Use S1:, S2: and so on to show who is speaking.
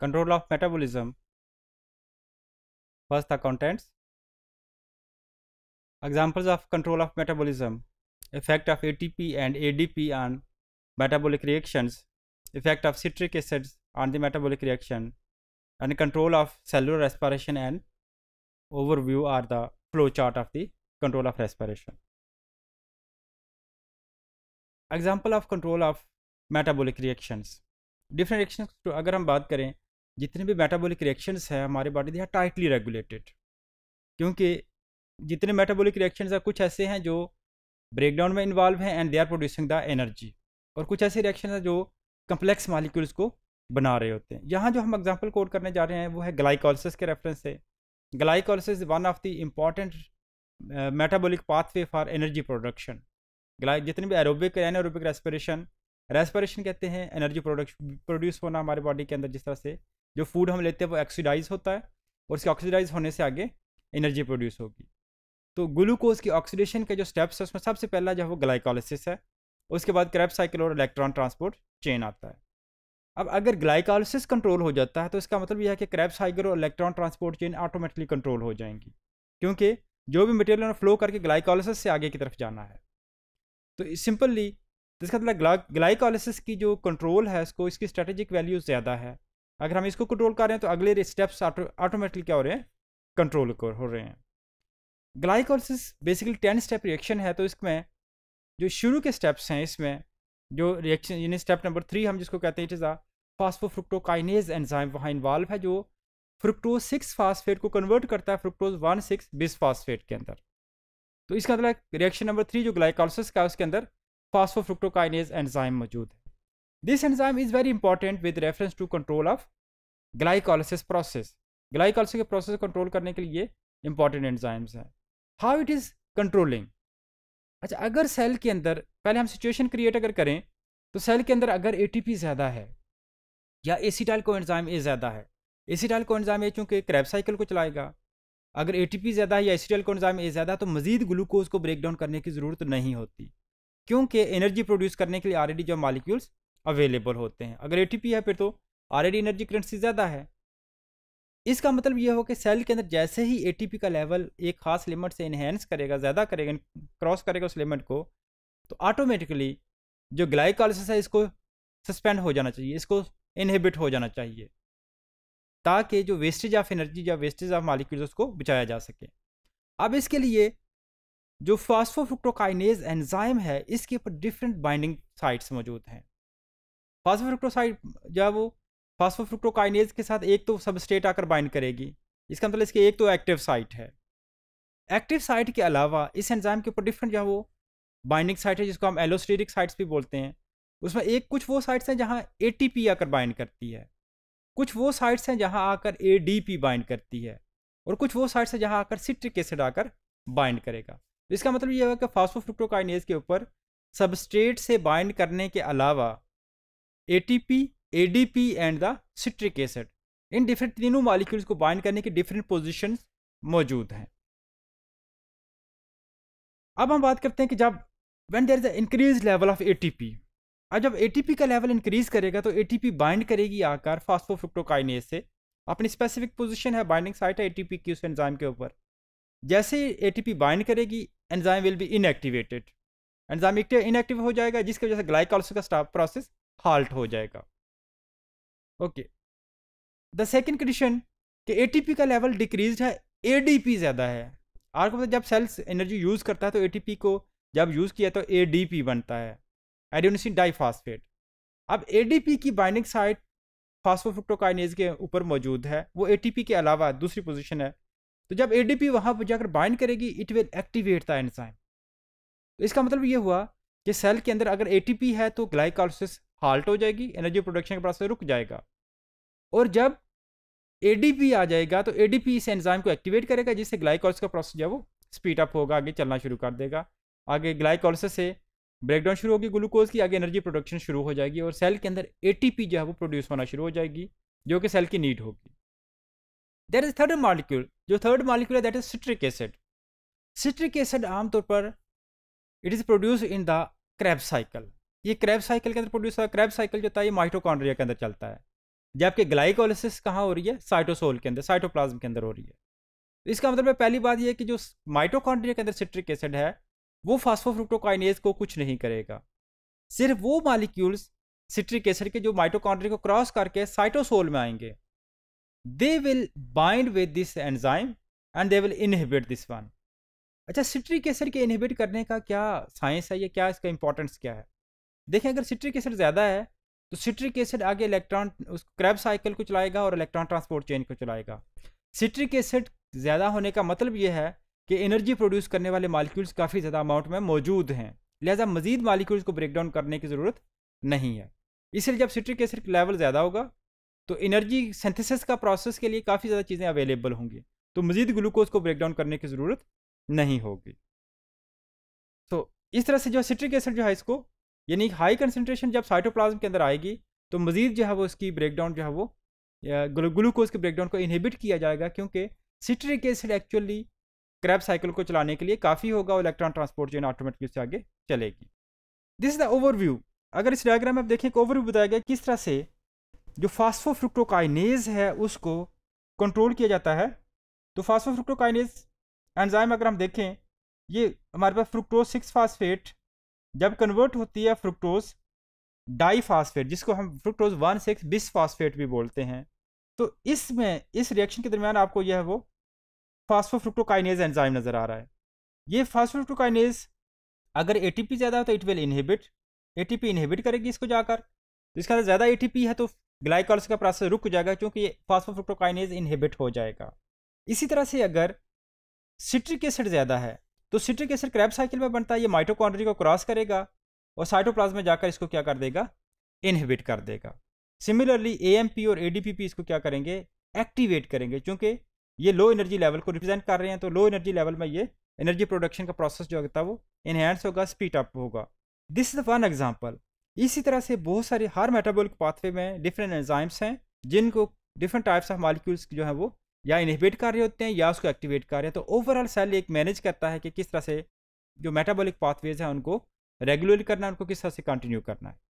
S1: control of metabolism first the contents examples of control of metabolism effect of atp and adp on metabolic reactions effect of citric acids on the metabolic reaction and control of cellular respiration and overview are the flow chart of the control of respiration example of control of metabolic reactions different reactions to agar hum baat kare जितने भी metabolic reactions हैं हमारे body they are tightly regulated क्योंकि जितने metabolic reactions हैं कुछ ऐसे हैं जो ब्रेकडाउन में इन्वॉल्व हैं and they are producing the energy और कुछ ऐसे रिएक्शन हैं जो कम्प्लेक्स मालिक्यूल्स को बना रहे होते हैं यहाँ जो हम एग्जाम्पल कोड करने जा रहे हैं वो है ग्लाइकोलिस के रेफरेंस से glycolysis one of the important metabolic pathway for energy production ग्लाइक जितने भी एरोबिक एरोबिक रेस्पिरेशन रेस्पिरेशन कहते हैं एनर्जी प्रोडक्श प्रोड्यूस होना हमारे बॉडी के अंदर जिस तरह से जो फूड हम लेते हैं वो ऑक्सीडाइज होता है और उसके ऑक्सीडाइज होने से आगे एनर्जी प्रोड्यूस होगी तो ग्लूकोज की ऑक्सीडेशन के जो स्टेप्स है उसमें सबसे पहला जो है वो ग्लाइकोलिसिस है उसके बाद क्रैप साइकिल और इलेक्ट्रॉन ट्रांसपोर्ट चेन आता है अब अगर ग्लाइकोलिसिस कंट्रोल हो जाता है तो इसका मतलब यह है कि क्रैप साइकिल और electron transport chain automatically control हो जाएंगी क्योंकि जो भी मटेरियल फ्लो करके ग्लाइकोलिसिस से आगे की तरफ जाना है तो सिंपली तो इसका मतलब ग्लाइकोलिसिस की जो कंट्रोल है इसको इसकी स्ट्रेटेजिक वैल्यू ज़्यादा है अगर हम इसको कंट्रोल कर रहे हैं तो अगले स्टेप्स ऑटोमेटिकली क्या हो रहे हैं कंट्रोल हो रहे हैं glycolysis basically ten step reaction है तो इसमें जो शुरू के स्टेप्स हैं इसमें जो रिएक्शन यानी स्टेप नंबर थ्री हम जिसको कहते हैं it is a phosphofructokinase enzyme वहाँ इन्वॉल्व है जो फ्रुक्टोज सिक्स फास्फेट को कन्वर्ट करता है fructose one six bisphosphate के अंदर तो इसका मतलब रिएक्शन नंबर थ्री जो ग्लाइकोलिस का है उसके अंदर फास्फोफ्रुक्टोकाइनेज एंजाइम मौजूद This enzyme is very important with reference to control of glycolysis process. Glycolysis के process control करने के लिए important enzymes हैं. How it is controlling? अच्छा अगर cell के अंदर पहले हम situation create अगर करें तो cell के अंदर अगर ATP ज़्यादा है या एसीटाइल को एंजाइम ए ज़्यादा है एसीटाइल को एंजाइम ए चूँकि क्रैप साइकिल को चलाएगा अगर एटीपी ज़्यादा है या एसीटाइल को एंजाइम ए ज़्यादा है तो मजीद ग्लूकोज को ब्रेक डाउन करने की ज़रूरत नहीं होती क्योंकि एनर्जी प्रोड्यूस करने के लिए ऑलरेडी जो मालिक्यूल्स अवेलेबल होते हैं अगर ए है फिर तो आर एनर्जी करंट से ज़्यादा है इसका मतलब यह हो कि सेल के अंदर जैसे ही ए का लेवल एक खास लिमिट से इन्हेंस करेगा ज़्यादा करेगा क्रॉस करेगा उस लिमिट को तो ऑटोमेटिकली जो ग्लाइकॉलिस है इसको सस्पेंड हो जाना चाहिए इसको इनहेबिट हो जाना चाहिए ताकि जो वेस्टेज ऑफ एनर्जी या वेस्टेज ऑफ मालिक्यूल उसको बचाया जा सके अब इसके लिए जो फास्फोफ्रुक्टोकाइनेज एंजाइम है इसके ऊपर डिफरेंट बाइंडिंग साइट्स मौजूद हैं फास्फोफ्रुक्टोसाइड जो है वो फास्फोफ्रुक्टोकाइनेज के साथ एक तो सबस्टेट आकर बाइंड करेगी इसका मतलब इसके एक तो एक्टिव साइट है एक्टिव साइट के अलावा इस एंजाइम के ऊपर डिफरेंट जो है वो बाइंडिंग साइट है जिसको हम एलोस्टेरिक साइट्स भी बोलते हैं उसमें एक कुछ वो साइट्स हैं जहाँ ए आकर बाइंड करती है कुछ वो साइट्स हैं जहाँ आकर ए बाइंड करती है और कुछ वो साइट्स हैं जहाँ आकर सिट्रिक एसिड आकर बाइंड करेगा इसका मतलब ये होगा कि फास्फोफ्रुक्टोकाइनेज के ऊपर सबस्ट्रेट से बाइंड करने के अलावा ATP ADP and the citric acid इन डिफरेंट तीनों मॉलिक्यूल्स को बाइंड करने के डिफरेंट पोजिशन मौजूद हैं अब हम बात करते हैं कि जब when there is increase level of ATP अब जब एटीपी का लेवल इंक्रीज करेगा तो एटीपी बाइंड करेगी आकर फास्फोफ्रुक्टोकाइनेज से अपनी स्पेसिफिक पोजिशन है बाइंडिंग साइट है एटीपी की उस एंजाइम के ऊपर जैसे ही एटीपी बाइंड करेगी enzyme will be inactivated enzyme inactive हो जाएगा जिसकी वजह से ग्लाइकोलाइसिस का प्रोसेस हाल्ट हो जाएगा ओके द सेकेंड कंडीशन कि ए का लेवल डिक्रीज है ए ज़्यादा है आपको पता जब सेल्स एनर्जी यूज़ करता है तो ए को जब यूज़ किया तो ए बनता है एडोनिसिन डाइफास्फेट अब ए की बाइंडिंग साइट फास्फोफ्रुक्टोकाइनेज के ऊपर मौजूद है वो ए के अलावा दूसरी पोजीशन है तो जब ए डी पी वहाँ पर जाकर बाइंड करेगी it will activate the enzyme तो इसका मतलब ये हुआ कि सेल के अंदर अगर ए है तो ग्लाइकोलिसिस हाल्ट हो जाएगी एनर्जी प्रोडक्शन का प्रोसेस रुक जाएगा और जब ए आ जाएगा तो ए इस एंजाइम को एक्टिवेट करेगा जिससे ग्लाइकोलिस का प्रोसेस जो है वो स्पीड अप होगा आगे चलना शुरू कर देगा आगे ग्लाइकोलिस से ब्रेकडाउन शुरू होगी ग्लूकोज की आगे एनर्जी प्रोडक्शन शुरू हो जाएगी और सेल के अंदर ए जो है वो प्रोड्यूस होना शुरू हो जाएगी जो कि सेल की नीड होगी देर इज थर्ड मालिक्यूल जो थर्ड मालिक्यूल है that is citric acid citric acid आमतौर पर it is produce in the Krebs cycle ये क्रैब साइकिल के अंदर प्रोड्यूस होता है साइकिल जो होता है ये माइटोकॉन्ड्रिया के अंदर चलता है जबकि ग्लाइकोलिसिस कहाँ हो रही है साइटोसोल के अंदर साइटोप्लाज्म के अंदर हो रही है तो इसका मतलब है पहली बात यह कि जो माइटोकॉन्ड्रिया के अंदर सिट्रिक एसिड है वो फास्फोफ्रुक्टोकाइनेज को कुछ नहीं करेगा सिर्फ वो मालिक्यूल्स सिट्रिक एसिड के जो माइटोकॉन्ड्रिया को क्रॉस करके साइटोसोल में आएंगे they will bind with this enzyme and they will inhibit this one अच्छा सिट्रिक एसिड के इनहिबिट करने का क्या साइंस है या क्या इसका इंपॉर्टेंस क्या है देखें अगर सिट्रिक एसिड ज़्यादा है तो सिट्रिक एसिड आगे इलेक्ट्रॉन उस क्रैब साइकिल को चलाएगा और इलेक्ट्रॉन ट्रांसपोर्ट चेन को चलाएगा सिट्रिक एसिड ज़्यादा होने का मतलब यह है कि एनर्जी प्रोड्यूस करने वाले मालिक्यूल्स काफ़ी ज़्यादा अमाउंट में मौजूद हैं लिहाजा मजीद मालिक्यूल्स को ब्रेक डाउन करने की ज़रूरत नहीं है इसलिए जब सिट्रिक एसिड का लेवल ज़्यादा होगा तो एनर्जी सिंथेसिस का प्रोसेस के लिए काफ़ी ज़्यादा चीज़ें अवेलेबल होंगी तो मजीद ग्लूकोज को ब्रेक डाउन करने की ज़रूरत नहीं होगी तो इस तरह से जो सिट्रिक एसिड जो है इसको यानी हाई कंसनट्रेशन जब साइटोप्लाज्म के अंदर आएगी तो मज़ीद जो है वो इसकी ब्रेकडाउन जो है वो ग्लूकोज के ब्रेकडाउन को इनहिबिट किया जाएगा क्योंकि citric acid actually Krebs cycle को चलाने के लिए काफ़ी होगा और इलेक्ट्रॉन ट्रांसपोर्ट है ऑटोमेटिकली उससे आगे चलेगी दिस इज़ द ओवरव्यू अगर इस डायग्राम में आप देखें एक ओवरव्यू बताया गया किस तरह से जो फास्फोफ्रुक्टोकाइनेज है उसको कंट्रोल किया जाता है तो फास्फोफ्रुक्टोकाइनेज एंजाइम अगर हम देखें ये हमारे पास फ्रुक्टोज सिक्स फास्फेट जब कन्वर्ट होती है फ्रुक्टोज डाई फास्फेट जिसको हम फ्रुक्टोज वन सिक्स फास्फेट भी बोलते हैं तो इसमें इस रिएक्शन के दरमियान आपको यह वो फास्फोफ्रुक्टोकाइनेज एंजाइम नज़र आ रहा है ये फास्फोफ्रुक्टोकाइनेज अगर पी ज़्यादा हो तो it will inhibit P inhibit करेगी इसको जाकर तो इसका ज़्यादा पी है तो ग्लाइकॉल्स का प्रोसेस रुक जाएगा क्योंकि ये फास्फोफ्रुक्टोकाइनेज इनहिबिट हो जाएगा इसी तरह से अगर सिट्रिक एसिड ज़्यादा है तो सिट्रिक एसिड क्रैप साइकिल में बनता है ये माइटोकॉन्ड्री को क्रॉस करेगा और साइटोप्लाज में जाकर इसको क्या कर देगा इनहिबिट कर देगा सिमिलरली ए और ए इसको क्या करेंगे एक्टिवेट करेंगे क्योंकि ये लो एनर्जी लेवल को रिप्रेजेंट कर रहे हैं तो लो एनर्जी लेवल में ये एनर्जी प्रोडक्शन का प्रोसेस जो होता है वो इन्हेंस होगा स्पीड अप होगा दिस इज़ वन एग्जांपल इसी तरह से बहुत सारे हर मेटाबॉलिक पाथवे में डिफरेंट एंजाइम्स हैं जिनको डिफरेंट टाइप्स ऑफ मालिक्यूल्स जो हैं वो या इनहिबिट कर रहे होते हैं या उसको एक्टिवेट कर रहे हैं तो ओवरऑल सेल एक मैनेज करता है कि किस तरह से जो मेटाबॉलिक पाथवेज हैं उनको रेगुलेट करना है उनको किस तरह से कंटिन्यू करना है